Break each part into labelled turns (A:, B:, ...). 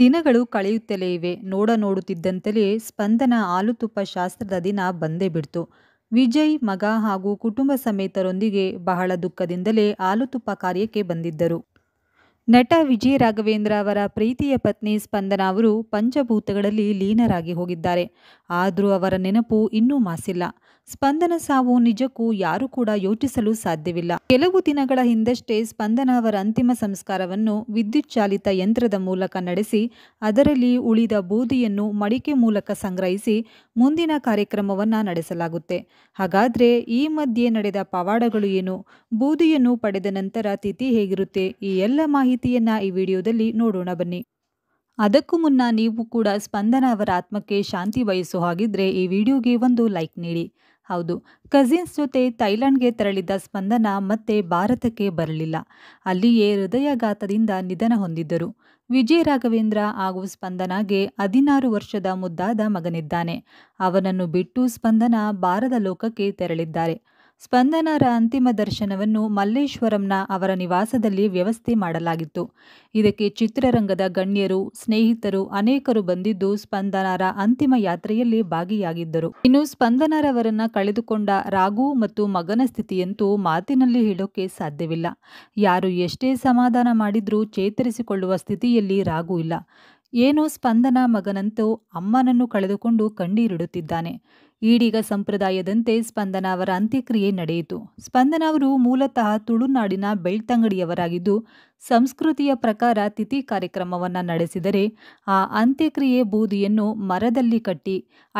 A: ದಿನಗಳು ಕಳೆಯುತ್ತಲೇ ಇವೆ ನೋಡ ನೋಡುತ್ತಿದ್ದಂತಲೇ ಸ್ಪಂದನ ಆಲುತುಪ್ಪ ಶಾಸ್ತ್ರದ ದಿನ ಬಂದೇ ಬಿಡ್ತು ವಿಜಯ್ ಮಗ ಹಾಗೂ ಕುಟುಂಬ ಸಮೇತರೊಂದಿಗೆ ಬಹಳ ದುಃಖದಿಂದಲೇ ಆಲುತುಪ್ಪ ಕಾರ್ಯಕ್ಕೆ ಬಂದಿದ್ದರು ನಟ ವಿಜಯ ರಾಘವೇಂದ್ರ ಅವರ ಪ್ರೀತಿಯ ಪತ್ನಿ ಸ್ಪಂದನ ಅವರು ಪಂಚಭೂತಗಳಲ್ಲಿ ಲೀನರಾಗಿ ಹೋಗಿದ್ದಾರೆ ಆದರೂ ಅವರ ನೆನಪು ಇನ್ನೂ ಮಾಸಿಲ್ಲ ಸ್ಪಂದನ ಸಾವು ನಿಜಕ್ಕೂ ಯಾರೂ ಕೂಡ ಯೋಚಿಸಲು ಸಾಧ್ಯವಿಲ್ಲ ಕೆಲವು ದಿನಗಳ ಹಿಂದಷ್ಟೇ ಸ್ಪಂದನ ಅವರ ಅಂತಿಮ ಸಂಸ್ಕಾರವನ್ನು ವಿದ್ಯುತ್ ಚಾಲಿತ ಯಂತ್ರದ ಮೂಲಕ ನಡೆಸಿ ಅದರಲ್ಲಿ ಉಳಿದ ಬೂದಿಯನ್ನು ಮಡಿಕೆ ಮೂಲಕ ಸಂಗ್ರಹಿಸಿ ಮುಂದಿನ ಕಾರ್ಯಕ್ರಮವನ್ನು ನಡೆಸಲಾಗುತ್ತೆ ಹಾಗಾದರೆ ಈ ಮಧ್ಯೆ ನಡೆದ ಪವಾಡಗಳು ಏನು ಬೂದಿಯನ್ನು ಪಡೆದ ನಂತರ ತಿಥಿ ಹೇಗಿರುತ್ತೆ ಈ ಎಲ್ಲ ಮಾಹಿತಿ ಮಾಹಿತಿಯನ್ನ ಈ ವಿಡಿಯೋದಲ್ಲಿ ನೋಡೋಣ ಬನ್ನಿ ಅದಕ್ಕೂ ಮುನ್ನ ನೀವು ಕೂಡ ಸ್ಪಂದನ ಅವರ ಆತ್ಮಕ್ಕೆ ಶಾಂತಿ ಬಯಸೋ ಹಾಗಿದ್ರೆ ಈ ವಿಡಿಯೋಗೆ ಒಂದು ಲೈಕ್ ನೀಡಿ ಹೌದು ಕಸಿನ್ಸ್ ಜೊತೆ ಥೈಲ್ಯಾಂಡ್ಗೆ ತೆರಳಿದ್ದ ಸ್ಪಂದನ ಮತ್ತೆ ಭಾರತಕ್ಕೆ ಬರಲಿಲ್ಲ ಅಲ್ಲಿಯೇ ಹೃದಯಾಘಾತದಿಂದ ನಿಧನ ಹೊಂದಿದ್ದರು ವಿಜಯ ರಾಘವೇಂದ್ರ ಹಾಗೂ ಸ್ಪಂದನಾಗೆ ಹದಿನಾರು ವರ್ಷದ ಮುದ್ದಾದ ಮಗನಿದ್ದಾನೆ ಅವನನ್ನು ಬಿಟ್ಟು ಸ್ಪಂದನ ಬಾರದ ಲೋಕಕ್ಕೆ ತೆರಳಿದ್ದಾರೆ ಸ್ಪಂದನರ ಅಂತಿಮ ದರ್ಶನವನ್ನು ಮಲ್ಲೇಶ್ವರಂನ ಅವರ ನಿವಾಸದಲ್ಲಿ ವ್ಯವಸ್ಥೆ ಮಾಡಲಾಗಿತ್ತು ಇದಕ್ಕೆ ಚಿತ್ರರಂಗದ ಗಣ್ಯರು ಸ್ನೇಹಿತರು ಅನೇಕರು ಬಂದಿದ್ದು ಸ್ಪಂದನರ ಅಂತಿಮ ಯಾತ್ರೆಯಲ್ಲಿ ಭಾಗಿಯಾಗಿದ್ದರು ಇನ್ನು ಸ್ಪಂದನರವರನ್ನ ಕಳೆದುಕೊಂಡ ರಾಘು ಮತ್ತು ಮಗನ ಸ್ಥಿತಿಯಂತೂ ಮಾತಿನಲ್ಲಿ ಹೇಳೋಕೆ ಸಾಧ್ಯವಿಲ್ಲ ಯಾರು ಎಷ್ಟೇ ಸಮಾಧಾನ ಮಾಡಿದ್ರೂ ಚೇತರಿಸಿಕೊಳ್ಳುವ ಸ್ಥಿತಿಯಲ್ಲಿ ರಾಘು ಇಲ್ಲ ಏನೋ ಸ್ಪಂದನ ಮಗನಂತೂ ಅಮ್ಮನನ್ನು ಕಳೆದುಕೊಂಡು ಕಣ್ಣೀರಿಡುತ್ತಿದ್ದಾನೆ ಈಡಿಗ ಸಂಪ್ರದಾಯದಂತೆ ಸ್ಪಂದನ ಅವರ ಅಂತ್ಯಕ್ರಿಯೆ ನಡೆಯಿತು ಸ್ಪಂದನ ಅವರು ಮೂಲತಃ ತುಳುನಾಡಿನ ಬೆಳ್ತಂಗಡಿಯವರಾಗಿದ್ದು ಸಂಸ್ಕೃತಿಯ ಪ್ರಕಾರ ತಿಥಿ ಕಾರ್ಯಕ್ರಮವನ್ನು ನಡೆಸಿದರೆ ಆ ಅಂತ್ಯಕ್ರಿಯೆ ಬೂದಿಯನ್ನು ಮರದಲ್ಲಿ ಕಟ್ಟಿ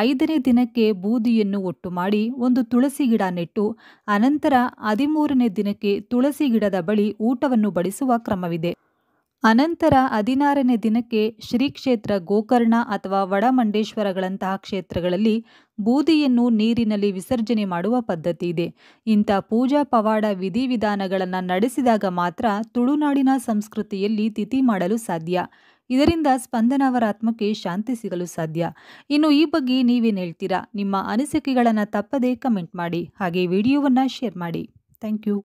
A: ಐದನೇ ದಿನಕ್ಕೆ ಬೂದಿಯನ್ನು ಒಟ್ಟು ಮಾಡಿ ಒಂದು ತುಳಸಿ ಗಿಡ ನೆಟ್ಟು ಅನಂತರ ಹದಿಮೂರನೇ ದಿನಕ್ಕೆ ತುಳಸಿ ಗಿಡದ ಬಳಿ ಊಟವನ್ನು ಬಡಿಸುವ ಕ್ರಮವಿದೆ ಅನಂತರ ಹದಿನಾರನೇ ದಿನಕ್ಕೆ ಶ್ರೀ ಕ್ಷೇತ್ರ ಗೋಕರ್ಣ ಅಥವಾ ವಡಮಂಡೇಶ್ವರಗಳಂತಹ ಕ್ಷೇತ್ರಗಳಲ್ಲಿ ಬೂದಿಯನ್ನು ನೀರಿನಲ್ಲಿ ವಿಸರ್ಜನೆ ಮಾಡುವ ಪದ್ಧತಿ ಇದೆ ಇಂಥ ಪೂಜಾ ಪವಾಡ ವಿಧಿವಿಧಾನಗಳನ್ನು ನಡೆಸಿದಾಗ ಮಾತ್ರ ತುಳುನಾಡಿನ ಸಂಸ್ಕೃತಿಯಲ್ಲಿ ತಿಥಿ ಮಾಡಲು ಸಾಧ್ಯ ಇದರಿಂದ ಸ್ಪಂದನವರಾತ್ಮಕ್ಕೆ ಶಾಂತಿ ಸಿಗಲು ಸಾಧ್ಯ ಇನ್ನು ಈ ಬಗ್ಗೆ ನೀವೇನು ಹೇಳ್ತೀರಾ ನಿಮ್ಮ ಅನಿಸಿಕೆಗಳನ್ನು ತಪ್ಪದೇ ಕಮೆಂಟ್ ಮಾಡಿ ಹಾಗೆ ವಿಡಿಯೋವನ್ನು ಶೇರ್ ಮಾಡಿ ಥ್ಯಾಂಕ್ ಯು